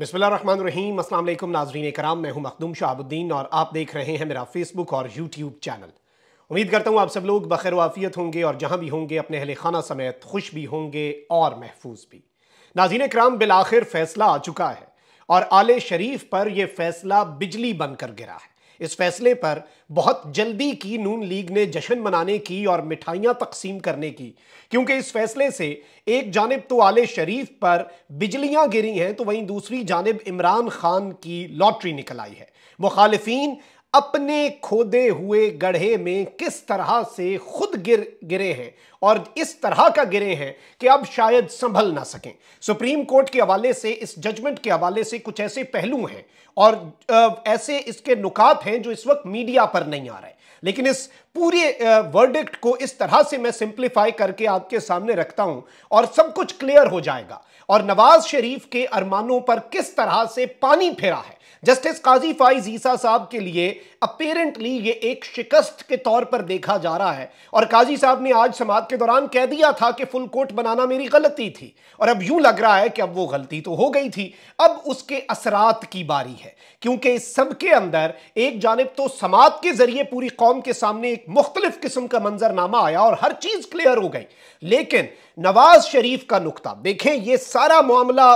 बिस्मिल्लाम असल नाजरीन कराम मैं हूं मखदूम शाहबुद्दीन और आप देख रहे हैं मेरा फेसबुक और यूट्यूब चैनल उम्मीद करता हूं आप सब लोग बखैर वाफियत होंगे और जहां भी होंगे अपने अहल खाना समेत खुश भी होंगे और महफूज भी नाजीन कराम आखिर फैसला आ चुका है और आले शरीफ पर यह फैसला बिजली बनकर गिरा है इस फैसले पर बहुत जल्दी की नून लीग ने जश्न मनाने की और मिठाइयां तकसीम करने की क्योंकि इस फैसले से एक जानब तो आले शरीफ पर बिजलियां गिरी हैं तो वहीं दूसरी जानब इमरान खान की लॉटरी निकल आई है मुखालफी अपने खोदे हुए गढ़े में किस तरह से खुद गिर गिरे हैं और इस तरह का गिरे हैं कि अब शायद संभल ना सकें सुप्रीम कोर्ट के हवाले से इस जजमेंट के हवाले से कुछ ऐसे पहलू हैं और ऐसे इसके नुकात हैं जो इस वक्त मीडिया पर नहीं आ रहे लेकिन इस पूरे वर्डिक्ट को इस तरह से मैं सिंप्लीफाई करके आपके सामने रखता हूं और सब कुछ क्लियर हो जाएगा और नवाज शरीफ के अरमानों पर किस तरह से पानी फेरा है जस्टिस काजी फाइज ईसा साहब के लिए अपेरेंटली ये एक शिकस्त के तौर पर देखा जा रहा है और काजी साहब ने आज समाज के दौरान कह दिया था कि फुल कोर्ट बनाना मेरी गलती थी और अब यूं लग रहा है कि अब वो गलती तो हो गई थी अब उसके असरात की बारी है क्योंकि इस सब के अंदर एक जानब तो समाज के जरिए पूरी कौम के सामने एक मुख्तलिफ किस्म का मंजरनामा आया और हर चीज क्लियर हो गई लेकिन नवाज शरीफ का नुकता देखें यह सारा मामला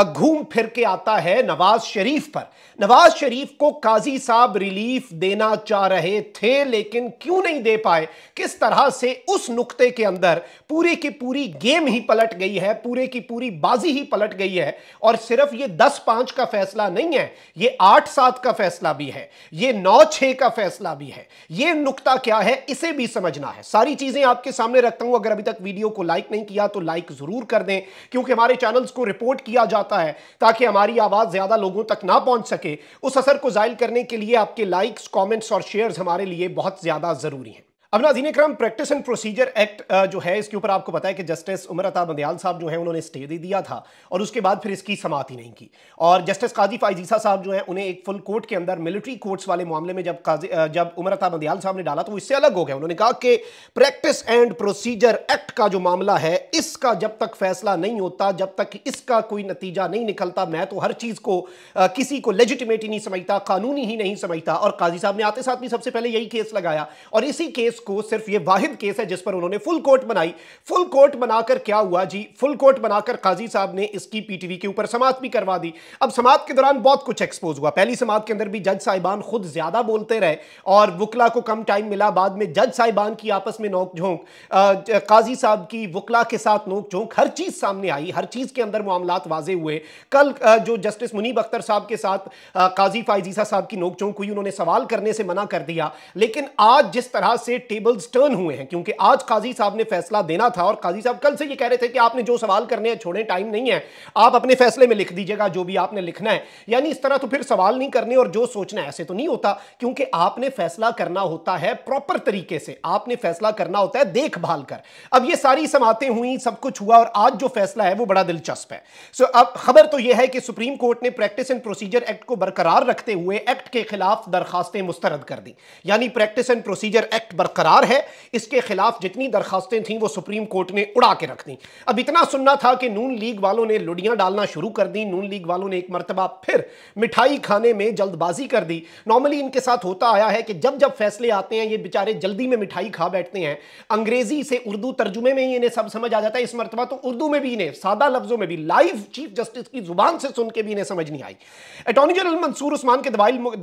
घूम फिर के आता है नवाज शरीफ पर नवाज शरीफ को काजी साहब रिलीफ देना चाह रहे थे लेकिन क्यों नहीं दे पाए किस तरह से उस नुक्ते के अंदर पूरी की पूरी गेम ही पलट गई है पूरे की पूरी बाजी ही पलट गई है और सिर्फ ये दस पांच का फैसला नहीं है ये आठ सात का फैसला भी है ये नौ छह का फैसला भी है ये नुकता क्या है इसे भी समझना है सारी चीजें आपके सामने रखता हूं अगर अभी तक वीडियो को लाइक नहीं किया तो लाइक जरूर कर दें क्योंकि हमारे चैनल्स को रिपोर्ट किया जा चाहता है ताकि हमारी आवाज़ ज़्यादा लोगों तक ना पहुंच सके उस असर को ज़ायल करने के लिए आपके लाइक्स कमेंट्स और शेयर्स हमारे लिए बहुत ज़्यादा ज़रूरी हैं अब नाजीन कराम प्रैक्टिस एंड प्रोसीजर एक्ट जो है इसके ऊपर आपको पता है कि जस्टिस उमर अता बंदयाल साहब जो है उन्होंने स्टे दे दिया था और उसके बाद फिर इसकी समात ही नहीं की और जस्टिस काजी फाइजीसा साहब जो है उन्हें एक फुल कोर्ट के अंदर मिलिट्री कोर्ट्स वाले मामले में जब काजी जब उमर अता बंदयाल साहब ने डाला तो वो इससे अलग हो गया उन्होंने कहा कि प्रैक्टिस एंड प्रोसीजर एक्ट का जो मामला है इसका जब तक फैसला नहीं होता जब तक इसका कोई नतीजा नहीं निकलता मैं तो हर चीज़ को किसी को लेजिटिमेट ही नहीं समझता कानूनी ही नहीं समझता और काजी साहब ने आते साथ भी सबसे पहले यही केस लगाया और इसी केस को सिर्फ ये वाहिद केस है जिस पर उन्होंने फुल कोर्ट बनाई फुल कोर्ट बनाकर क्या हुआ जी फुल कोर्ट बनाकर काजी साहब ने इसकी पीटीवी के ऊपर समाप्त भी करवा दी अब समाप्त के दौरान बहुत कुछ एक्सपोज हुआ पहली समाप्त के अंदर भी जज साहिबान खुद ज्यादा बोलते रहे और वकला को कम टाइम मिला बाद में जज साहिबान की आपस में नोक झोंक काजी साहब की वकला के साथ नोक झोंक हर चीज सामने आई हर चीज के अंदर मामला वाजे हुए कल जो जस्टिस मुनीब अख्तर साहब के साथ काजी फाइजीसा साहब की नोक झोंक हुई उन्होंने सवाल करने से मना कर दिया लेकिन आज जिस तरह से टेबल्स टर्न हुए हैं क्योंकि आज काजी साहब ने फैसला देना था और काजी साहब कल से ये कह रहे थे कि आपने जो सवाल करने हैं छोड़े टाइम नहीं है आप अपने फैसले में लिख दीजिएगा जो भी आपने लिखना है यानी इस तरह तो फिर सवाल नहीं करने और जो सोचना ऐसे तो नहीं होता क्योंकि आपने फैसला करना होता है प्रॉपर तरीके से आपने फैसला करना होता है देखभाल कर अब ये सारी समातें हुई सब कुछ हुआ और आज जो फैसला है वो बड़ा दिलचस्प है सो अब खबर तो यह है कि सुप्रीम कोर्ट ने प्रैक्टिस एंड प्रोसीजर एक्ट को बरकरार रखते हुए एक्ट के खिलाफ दरखास्तें मुस्तरद कर दी यानी प्रैक्टिस एंड प्रोसीजर एक्ट बरकरार बरकरार है इसके खिलाफ जितनी दरखास्तें थीं वो सुप्रीम कोर्ट ने उड़ा के रख दी अब इतना सुनना था कि नून लीग वालों ने लुडियां डालना शुरू कर दी नून लीग वालों ने एक मरतबा फिर मिठाई खाने में जल्दबाजी कर दी नॉर्मली इनके साथ होता आया है कि जब जब फैसले आते हैं ये बेचारे जल्दी में मिठाई खा बैठते हैं अंग्रेजी से उर्दू तर्जुमे में ही इन्हें सब समझ आ जाता है इस मरतबा तो उर्दू में भी इन्हें सादा लफ्जों में भी लाइव चीफ जस्टिस की जुबान से सुन के भी इन्हें समझ नहीं आई अटॉर्नी जनरल मंसूर उस्मान के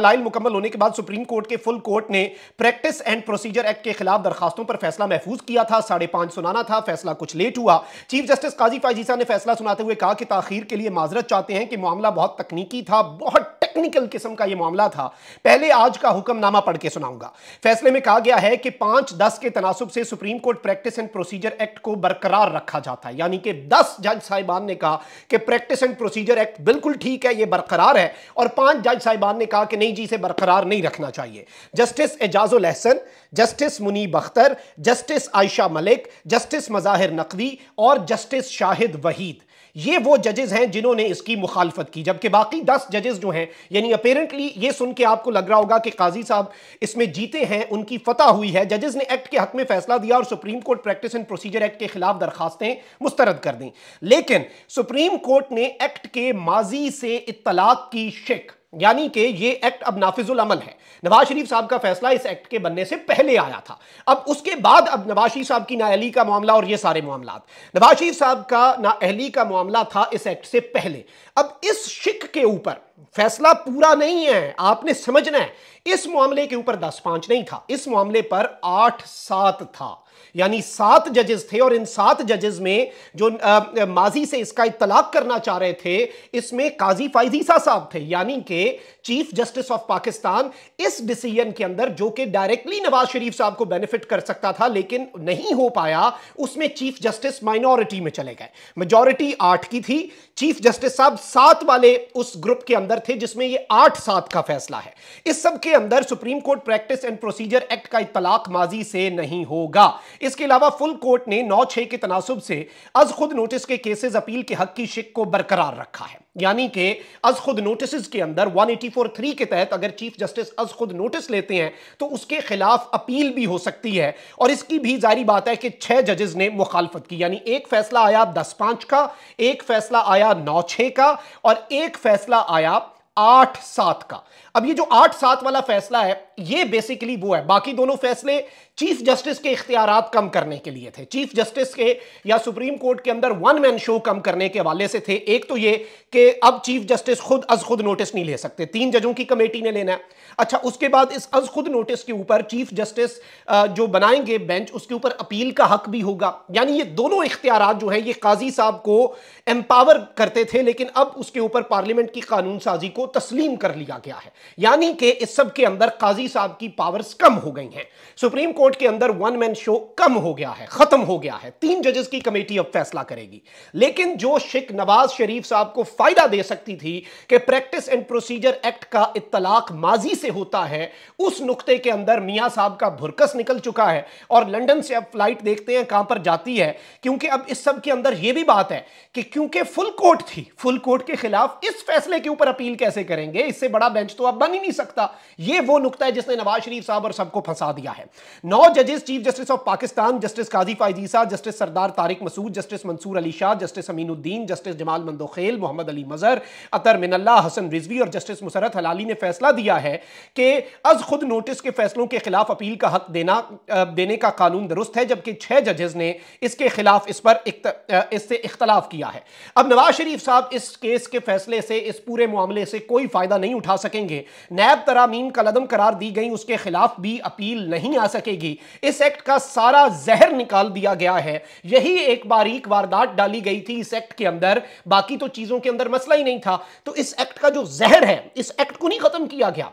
दलाइल मुकम्मल होने के बाद सुप्रीम कोर्ट के फुल कोर्ट ने प्रैक्टिस एंड प्रोसीजर एक्ट के खिलाफ दरखास्तों पर फैसला महफूज किया था साढ़े पांच सुनाना था फैसला कुछ लेट हुआ चीफ जस्टिस काजी फायजीसा ने फैसला सुनाते हुए कहा कि ताखिर के लिए माजरत चाहते हैं कि मामला बहुत तकनीकी था बहुत टेक्निकल किस्म का यह मामला था पहले आज का हुक्मनामा पढ़ के सुनाऊंगा फैसले में कहा गया है कि पांच दस के तनासब से supreme court practice and procedure act को बरकरार रखा जाता है यानी कि दस जज साहिबान ने कहा कि प्रैक्टिस एंड प्रोसीजर एक्ट बिल्कुल ठीक है यह बरकरार है और पांच जज साहिबान ने कहा कि नहीं जी इसे बरकरार नहीं रखना चाहिए justice Ijazul Ahsan justice justice Munib Akhtar justice Ayesha Malik justice Mazahar Naqvi और जस्टिस शाहिद वहीद ये वो जजेस हैं जिन्होंने इसकी मुखालफत की जबकि बाकी दस जजेस जो हैं यानी अपेरेंटली ये सुन के आपको लग रहा होगा कि काजी साहब इसमें जीते हैं उनकी फतह हुई है जजेस ने एक्ट के हक में फैसला दिया और supreme court practice and procedure act के खिलाफ दरखास्तें मुस्तरद कर दी लेकिन सुप्रीम कोर्ट ने एक्ट के माजी से इतलाक की शिक यानी कि ये एक्ट अब नाफिजुल अमल है नवाज शरीफ साहब का फैसला इस एक्ट के बनने से पहले आया था अब उसके बाद अब नवाज शरीफ साहब की नाअहली का मामला और ये सारे मामला नवाज शरीफ साहब का नाअहली का मामला था इस एक्ट से पहले अब इस शिक के ऊपर फैसला पूरा नहीं है आपने समझना है इस मामले के ऊपर दस पांच नहीं था इस मामले पर आठ सात था यानी सात जजेस थे और इन सात जजेस में जो आ, माजी से इसका इतलाक करना चाह रहे थे इसमें काजी फाइजीसा साहब थे यानी कि चीफ जस्टिस ऑफ पाकिस्तान इस डिसीजन के अंदर जो कि डायरेक्टली नवाज शरीफ साहब को बेनिफिट कर सकता था लेकिन नहीं हो पाया उसमें चीफ जस्टिस माइनॉरिटी में चले गए मेजोरिटी आठ की थी चीफ जस्टिस साहब सात वाले उस ग्रुप के अंदर थे जिसमें ये आठ सात का फैसला है इस सब के अंदर supreme court practice and procedure act का इतलाक माजी से नहीं होगा इसके अलावा फुल कोर्ट ने नौ छह के तनासब से अज खुद नोटिस के केसेस अपील के हक की शिक को बरकरार रखा है यानी कि अज खुद नोटिस के अंदर वन 343 के तहत अगर चीफ जस्टिस अज खुद नोटिस लेते हैं तो उसके खिलाफ अपील भी हो सकती है और इसकी भी जारी बात है कि छह जजेस ने मुखालफत की यानी एक फैसला आया दस पांच का एक फैसला आया नौ छ का और एक फैसला आया आठ सात का अब ये जो आठ सात वाला फैसला है ये बेसिकली वो है बाकी दोनों फैसले चीफ जस्टिस के इख्तियार कम करने के लिए थे चीफ जस्टिस के या सुप्रीम कोर्ट के अंदर वन मैन शो कम करने के हवाले से थे एक तो ये कि अब चीफ जस्टिस खुद अज खुद नोटिस नहीं ले सकते तीन जजों की कमेटी ने लेना है अच्छा उसके बाद इस अज खुद नोटिस के ऊपर चीफ जस्टिस जो बनाएंगे बेंच उसके ऊपर अपील का हक भी होगा यानी ये दोनों इख्तियार जो है ये काजी साहब को एम्पावर करते थे लेकिन अब उसके ऊपर पार्लियामेंट की कानून साजी को तस्लीम कर लिया गया है यानी कि इस सब के अंदर काजी साहब की पावर्स कम हो गई हैं सुप्रीम कोर्ट के अंदर वन मैन शो कम हो गया है खत्म हो गया है तीन जजेस की कमेटी अब फैसला करेगी लेकिन जो शेख नवाज शरीफ साहब को फायदा दे सकती थी कि प्रैक्टिस एंड प्रोसीजर एक्ट का इतलाक माजी से होता है उस नुकते के अंदर मियाँ साहब का भुरकस निकल चुका है और लंडन से अब फ्लाइट देखते हैं कहां पर जाती है क्योंकि अब इस सब के अंदर यह भी बात है कि क्योंकि फुल कोर्ट थी फुल कोर्ट के खिलाफ इस फैसले के ऊपर अपील कैसे कैसे करेंगे इससे बड़ा बेंच तो अब बन ही नहीं सकता ये वो नुकता है जिसने नवाज शरीफ साहब और सबको फंसा दिया है नौ जजेस chief justice of Pakistan justice Qazi Faez Isa justice Sardar Tariq Masood justice Mansoor Ali Shah justice Aminuddin justice Jamal Mandokhail Mohammad Ali Mazhar Athar Minallah Hasan Rizvi और जस्टिस मुसरत हलाली ने फैसला दिया है कि अज खुद नोटिस के फैसलों के खिलाफ अपील का हक देना देने का कानून दुरुस्त है जबकि छह जजेस ने इसके खिलाफ इस पर इससे इख्तलाफ किया है अब नवाज शरीफ साहब इस केस के फैसले से इस पूरे मामले से कोई फायदा नहीं उठा सकेंगे नैब तरामीम कलदम करार दी गई उसके खिलाफ भी अपील नहीं आ सकेगी इस एक्ट का सारा जहर निकाल दिया गया है यही एक बारीक वारदात डाली गई थी इस एक्ट के अंदर बाकी तो चीजों के अंदर मसला ही नहीं था तो इस एक्ट का जो जहर है इस एक्ट को नहीं खत्म किया गया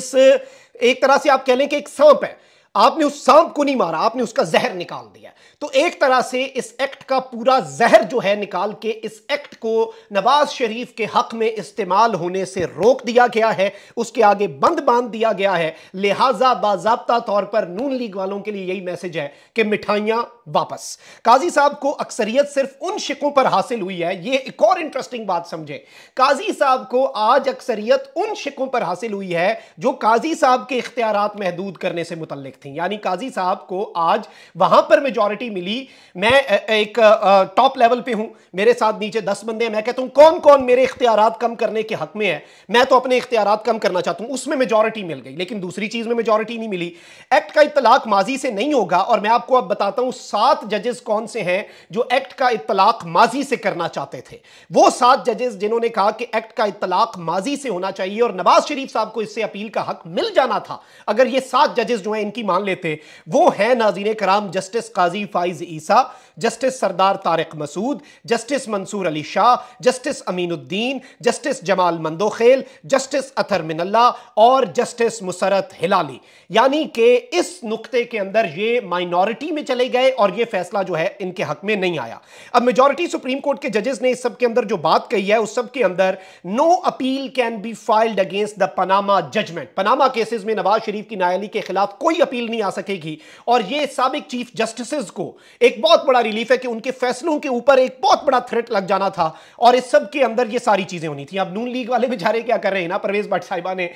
इस एक तरह से आप कह लें कि एक सांप है आपने उस सांप को नहीं मारा आपने उसका जहर निकाल दिया तो एक तरह से इस एक्ट का पूरा जहर जो है निकाल के इस एक्ट को नवाज शरीफ के हक में इस्तेमाल होने से रोक दिया गया है उसके आगे बंद बांध दिया गया है लिहाजा बाबा तौर पर नून लीग वालों के लिए यही मैसेज है कि मिठाइयां वापस काजी साहब को अक्सरियत सिर्फ उन शिकों पर हासिल हुई है यह एक और इंटरेस्टिंग बात समझे काजी साहब को आज अक्सरियत उन शिकों पर हासिल हुई है जो काजी साहब के इख्तियार महदूद करने से मुतल थे थी यानी काजी साहब को आज वहां पर मेजोरिटी मिली मैं एक टॉप लेवल पे हूं मेरे साथ नीचे दस बंदे हैं मैं कहता हूं कौन कौन मेरे इख्तियार कम करने के हक में है मैं तो अपने इख्तियार कम करना चाहता हूं उसमें मेजोरिटी मिल गई लेकिन दूसरी चीज में मेजोरिटी नहीं मिली एक्ट का इतलाक माजी से नहीं होगा और मैं आपको अब बताता हूं सात जजेस कौन से हैं जो एक्ट का इतलाक माजी से करना चाहते थे वो सात जजेस जिन्होंने कहा कि एक्ट का इतलाक माजी से होना चाहिए और नवाज शरीफ साहब को इससे अपील का हक मिल जाना था अगर ये सात जजेस जो है इनकी मान लेते वो हैं नाजीन कराम justice Qazi Faez Isa justice Sardar Tariq Masood justice Mansoor Ali Shah justice Aminuddin justice Jamal Mandokhail justice Athar Minallah और जस्टिस मुसरत हिलाली यानी कि इस नुकते के अंदर ये माइनॉरिटी में चले गए और ये फैसला जो है इनके हक में नहीं आया अब मेजोरिटी सुप्रीम कोर्ट के जजेस ने इस सब के अंदर जो बात कही है उस सब के अंदर no appeal can be filed against the Panama judgment Panama cases में नवाज शरीफ की नायली के खिलाफ कोई अपील अपील नहीं आ सकेगी और ये सबक चीफ जस्टिस को एक बहुत बड़ा रिलीफ है कि उनके फैसलों के ऊपर एक बहुत बड़ा थ्रेट लग जाना था और इस सब के अंदर ये सारी चीजें होनी थी अब नून लीग वाले बेचारे क्या कर रहे हैं ना परवेज भट्ट साहिबा ने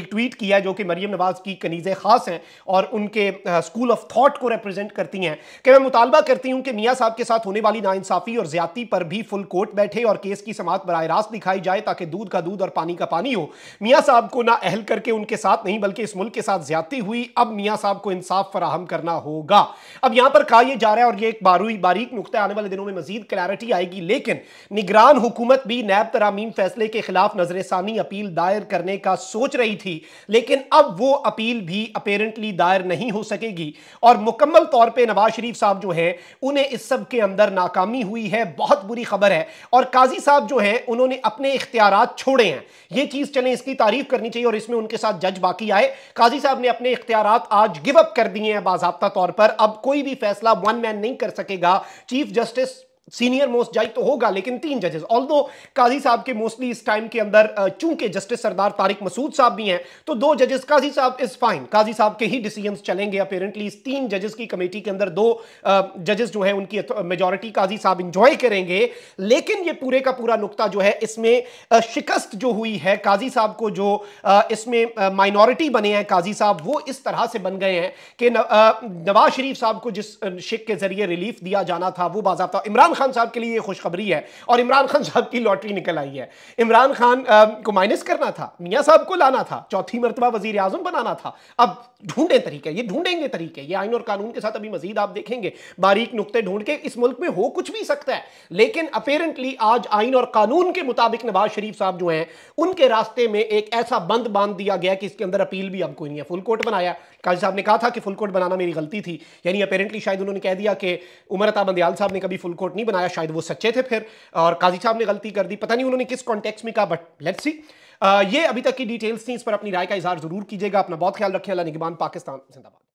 एक ट्वीट किया जो कि मरियम नवाज की कनीजें खास हैं और उनके स्कूल ऑफ थॉट को रिप्रेजेंट करती हैं कि मैं मुतालबा करती हूं कि मियाँ साहब के साथ होने वाली नाइंसाफ़ी और ज्यादा पर भी फुल कोर्ट बैठे और केस की समात बरह रास्त दिखाई जाए ताकि दूध का दूध और पानी का पानी हो मियाँ साहब को ना अहल करके उनके साथ नहीं बल्कि इस मुल्क के साथ ज्यादा हुई अब मियाँ साहब को इंसाफ फराहम करना होगा अब यहां पर कहा यह जा रहा है और यह एक बारूई बारीक नुकता आने वाले दिनों में मजीद क्लैरिटी आएगी लेकिन निगरान हुकूमत भी नैब तरामीम फैसले के खिलाफ नजरसानी अपील दायर करने का सोच रही थी लेकिन अब वो अपील भी अपेरेंटली दायर नहीं हो सकेगी और मुकम्मल तौर पर नवाज शरीफ साहब जो है उन्हें इस सब के अंदर नाकामी हुई है बहुत बुरी खबर है और काजी साहब जो है उन्होंने अपने इख्तियार छोड़े हैं यह चीज चले इसकी तारीफ करनी चाहिए और इसमें उनके साथ जज बाकी आए काजी साहब ने अपने इख्तियार आज आज गिव अप कर दिए हैं बाजाबता तौर पर अब कोई भी फैसला वन मैन नहीं कर सकेगा चीफ जस्टिस सीनियर मोस्ट जज तो होगा लेकिन तीन जजेस ऑल दो काजी साहब के मोस्टली इस टाइम के अंदर चूंकि जस्टिस सरदार तारिक मसूद साहब भी हैं तो दो जजेस काजी साहब इज फाइन काजी साहब के ही डिसीजंस चलेंगे अपेरेंटली इस तीन जजेस की कमेटी के अंदर दो जजेस जो है उनकी मेजोरिटी काजी साहब इंजॉय करेंगे लेकिन ये पूरे का पूरा नुकता जो है इसमें शिकस्त जो हुई है काजी साहब को जो इसमें माइनॉरिटी बने हैं काजी साहब वो इस तरह से बन गए हैं कि नवाज शरीफ साहब को जिस शिक के जरिए रिलीफ दिया जाना था वो बाजाबा इमरान इमरान खान साहब के लिए खुशखबरी है और इमरान खान साहब की लॉटरी निकल आई है इमरान खान को माइनस करना था मियाँ साहब को लाना था चौथी मरतबा वजीर आजम बनाना था अब ढूंढे तरीके ये ढूंढेंगे तरीके ये आइन और कानून के साथ अभी मजीद आप देखेंगे बारीक नुकते ढूंढ के इस मुल्क में हो कुछ भी सकता है लेकिन अपेरेंटली आज आइन और कानून के मुताबिक नवाज शरीफ साहब जो हैं उनके रास्ते में एक ऐसा बंद बांध दिया गया कि इसके अंदर अपील भी अब कोई नहीं है फुल कोर्ट बनाया काजी साहब ने कहा था कि फुल कोर्ट बनाना मेरी गलती थी यानी अपेरेंटली शायद उन्होंने कह दिया कि उमरता बंदयाल साहब ने कभी फुल कोर्ट नहीं नहीं बनाया शायद वो सच्चे थे फिर और काजी साहब ने गलती कर दी पता नहीं उन्होंने किस कॉन्टेक्स्ट में कहा बट लेट्स सी ये अभी तक की डिटेल्स थी इस पर अपनी राय का इजहार जरूर कीजिएगा अपना बहुत ख्याल रखें अल्लाह निगबान पाकिस्तान जिंदाबाद